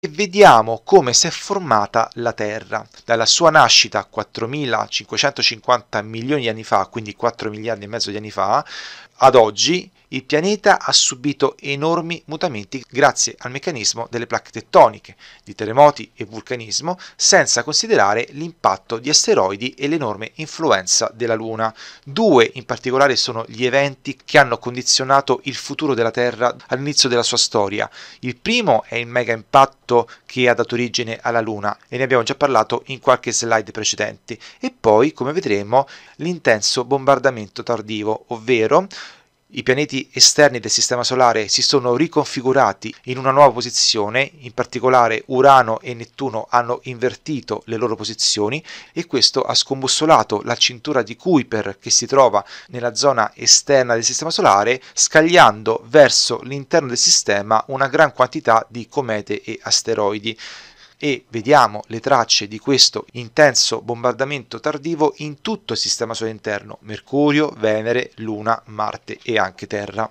e vediamo come si è formata la Terra. Dalla sua nascita 4550 milioni di anni fa, quindi 4 miliardi e mezzo di anni fa, ad oggi il pianeta ha subito enormi mutamenti grazie al meccanismo delle placche tettoniche, di terremoti e vulcanismo, senza considerare l'impatto di asteroidi e l'enorme influenza della Luna. Due in particolare sono gli eventi che hanno condizionato il futuro della Terra all'inizio della sua storia. Il primo è il mega impatto che ha dato origine alla Luna e ne abbiamo già parlato in qualche slide precedente. e poi, come vedremo, l'intenso bombardamento tardivo, ovvero i pianeti esterni del Sistema Solare si sono riconfigurati in una nuova posizione, in particolare Urano e Nettuno hanno invertito le loro posizioni e questo ha scombussolato la cintura di Kuiper che si trova nella zona esterna del Sistema Solare, scagliando verso l'interno del sistema una gran quantità di comete e asteroidi e vediamo le tracce di questo intenso bombardamento tardivo in tutto il sistema solare interno, Mercurio, Venere, Luna, Marte e anche Terra.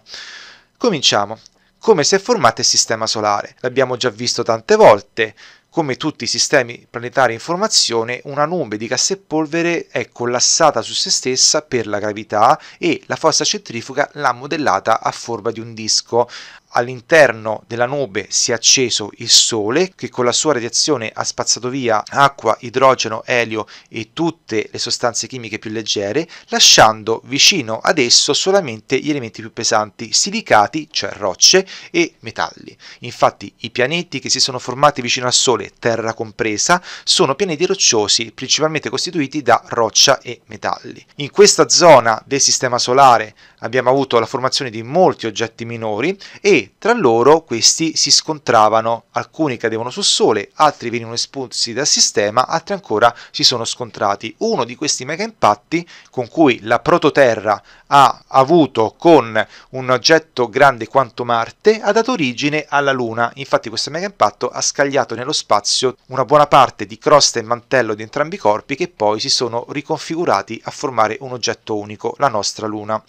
Cominciamo. Come si è formato il sistema solare? L'abbiamo già visto tante volte. Come tutti i sistemi planetari in formazione, una nube di gas e polvere è collassata su se stessa per la gravità e la forza centrifuga l'ha modellata a forma di un disco all'interno della nube si è acceso il Sole che con la sua radiazione ha spazzato via acqua, idrogeno, elio e tutte le sostanze chimiche più leggere, lasciando vicino ad esso solamente gli elementi più pesanti, silicati, cioè rocce, e metalli. Infatti i pianeti che si sono formati vicino al Sole, Terra compresa, sono pianeti rocciosi principalmente costituiti da roccia e metalli. In questa zona del Sistema Solare abbiamo avuto la formazione di molti oggetti minori e tra loro questi si scontravano, alcuni cadevano sul sole, altri venivano espulsi dal sistema, altri ancora si sono scontrati. Uno di questi mega impatti con cui la prototerra ha avuto con un oggetto grande quanto Marte ha dato origine alla Luna, infatti questo mega impatto ha scagliato nello spazio una buona parte di crosta e mantello di entrambi i corpi che poi si sono riconfigurati a formare un oggetto unico, la nostra Luna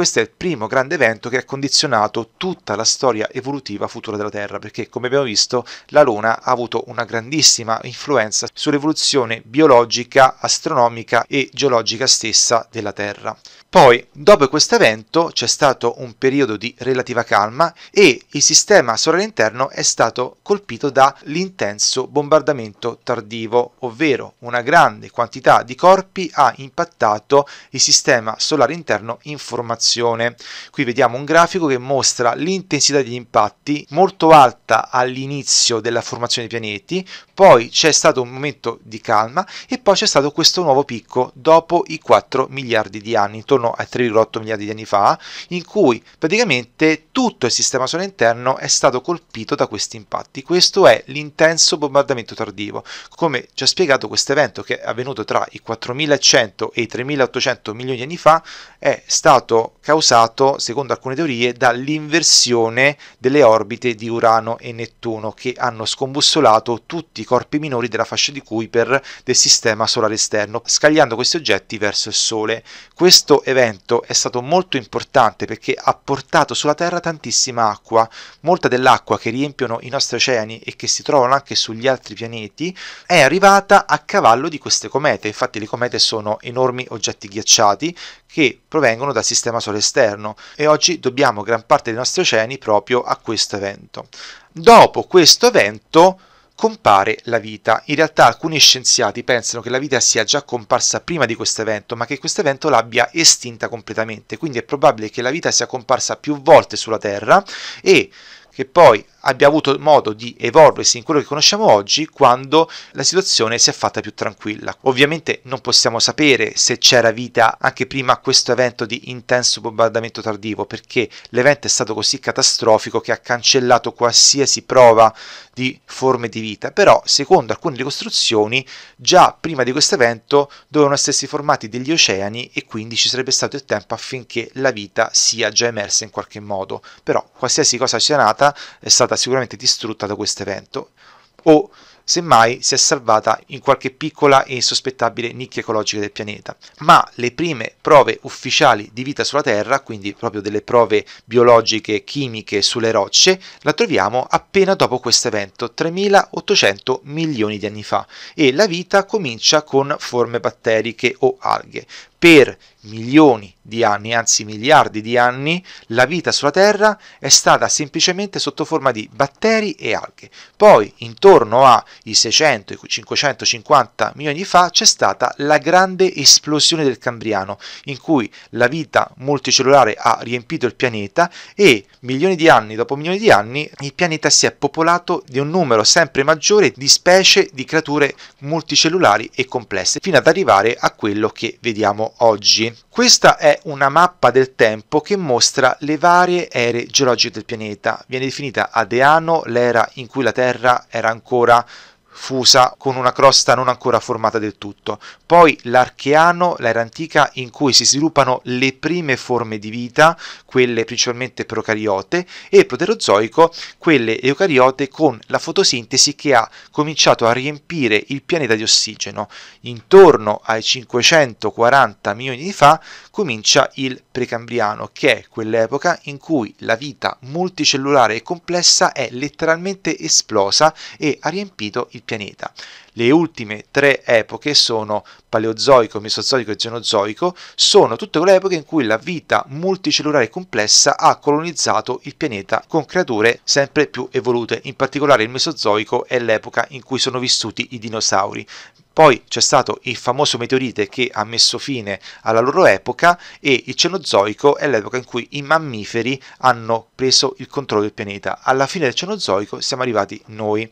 questo è il primo grande evento che ha condizionato tutta la storia evolutiva futura della Terra, perché come abbiamo visto la Luna ha avuto una grandissima influenza sull'evoluzione biologica, astronomica e geologica stessa della Terra. Poi, dopo questo evento, c'è stato un periodo di relativa calma e il sistema solare interno è stato colpito dall'intenso bombardamento tardivo, ovvero una grande quantità di corpi ha impattato il sistema solare interno in formazione situazione. Qui vediamo un grafico che mostra l'intensità degli impatti molto alta all'inizio della formazione dei pianeti, poi c'è stato un momento di calma e poi c'è stato questo nuovo picco dopo i 4 miliardi di anni, intorno ai 3,8 miliardi di anni fa, in cui praticamente tutto il sistema solare interno è stato colpito da questi impatti. Questo è l'intenso bombardamento tardivo. Come ci ha spiegato, questo evento che è avvenuto tra i 4100 e i 3800 milioni di anni fa è stato causato, secondo alcune teorie, dall'inversione delle orbite di Urano e Nettuno che hanno scombussolato tutti i corpi minori della fascia di Kuiper del sistema solare esterno, scagliando questi oggetti verso il Sole. Questo evento è stato molto importante perché ha portato sulla Terra tantissima acqua. Molta dell'acqua che riempiono i nostri oceani e che si trovano anche sugli altri pianeti è arrivata a cavallo di queste comete. Infatti le comete sono enormi oggetti ghiacciati che provengono dal sistema solare l'esterno e oggi dobbiamo gran parte dei nostri oceani proprio a questo evento. Dopo questo evento compare la vita. In realtà alcuni scienziati pensano che la vita sia già comparsa prima di questo evento, ma che questo evento l'abbia estinta completamente. Quindi è probabile che la vita sia comparsa più volte sulla Terra e che poi abbia avuto modo di evolversi in quello che conosciamo oggi quando la situazione si è fatta più tranquilla. Ovviamente non possiamo sapere se c'era vita anche prima a questo evento di intenso bombardamento tardivo, perché l'evento è stato così catastrofico che ha cancellato qualsiasi prova di forme di vita, però secondo alcune ricostruzioni già prima di questo evento dovevano essersi formati degli oceani e quindi ci sarebbe stato il tempo affinché la vita sia già emersa in qualche modo, però qualsiasi cosa sia nata è stata stata sicuramente distrutta da questo evento o semmai si è salvata in qualche piccola e insospettabile nicchia ecologica del pianeta. Ma le prime prove ufficiali di vita sulla Terra, quindi proprio delle prove biologiche, chimiche sulle rocce, la troviamo appena dopo questo evento, 3800 milioni di anni fa, e la vita comincia con forme batteriche o alghe. Per milioni di anni, anzi miliardi di anni, la vita sulla Terra è stata semplicemente sotto forma di batteri e alghe. Poi, intorno ai 600, 550 milioni di fa, c'è stata la grande esplosione del Cambriano, in cui la vita multicellulare ha riempito il pianeta e milioni di anni dopo milioni di anni il pianeta si è popolato di un numero sempre maggiore di specie di creature multicellulari e complesse, fino ad arrivare a quello che vediamo oggi. Quindi questa è una mappa del tempo che mostra le varie ere geologiche del pianeta. Viene definita Adeano l'era in cui la Terra era ancora fusa con una crosta non ancora formata del tutto. Poi l'archeano, l'era antica, in cui si sviluppano le prime forme di vita, quelle principalmente procariote, e il proterozoico, quelle eucariote con la fotosintesi che ha cominciato a riempire il pianeta di ossigeno. Intorno ai 540 milioni di fa comincia il precambriano, che è quell'epoca in cui la vita multicellulare e complessa è letteralmente esplosa e ha riempito il il pianeta. Le ultime tre epoche sono Paleozoico, Mesozoico e Cenozoico, sono tutte quelle epoche in cui la vita multicellulare complessa ha colonizzato il pianeta con creature sempre più evolute, in particolare il Mesozoico è l'epoca in cui sono vissuti i dinosauri. Poi c'è stato il famoso meteorite che ha messo fine alla loro epoca e il Cenozoico è l'epoca in cui i mammiferi hanno preso il controllo del pianeta. Alla fine del Cenozoico siamo arrivati noi.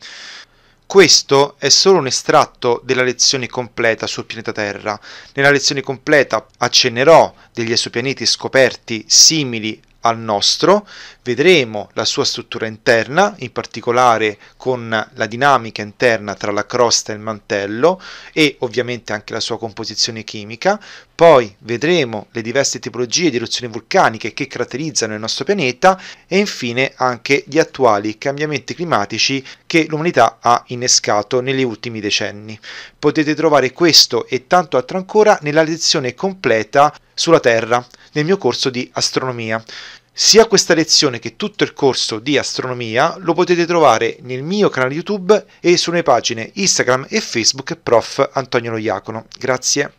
Questo è solo un estratto della lezione completa sul pianeta Terra. Nella lezione completa accennerò degli esopianeti scoperti simili al nostro, vedremo la sua struttura interna, in particolare con la dinamica interna tra la crosta e il mantello e ovviamente anche la sua composizione chimica, poi vedremo le diverse tipologie di eruzioni vulcaniche che caratterizzano il nostro pianeta e infine anche gli attuali cambiamenti climatici che l'umanità ha innescato negli ultimi decenni. Potete trovare questo e tanto altro ancora nella lezione completa sulla Terra nel mio corso di astronomia. Sia questa lezione che tutto il corso di astronomia lo potete trovare nel mio canale YouTube e sulle pagine Instagram e Facebook Prof. Antonio Loiacono. Grazie.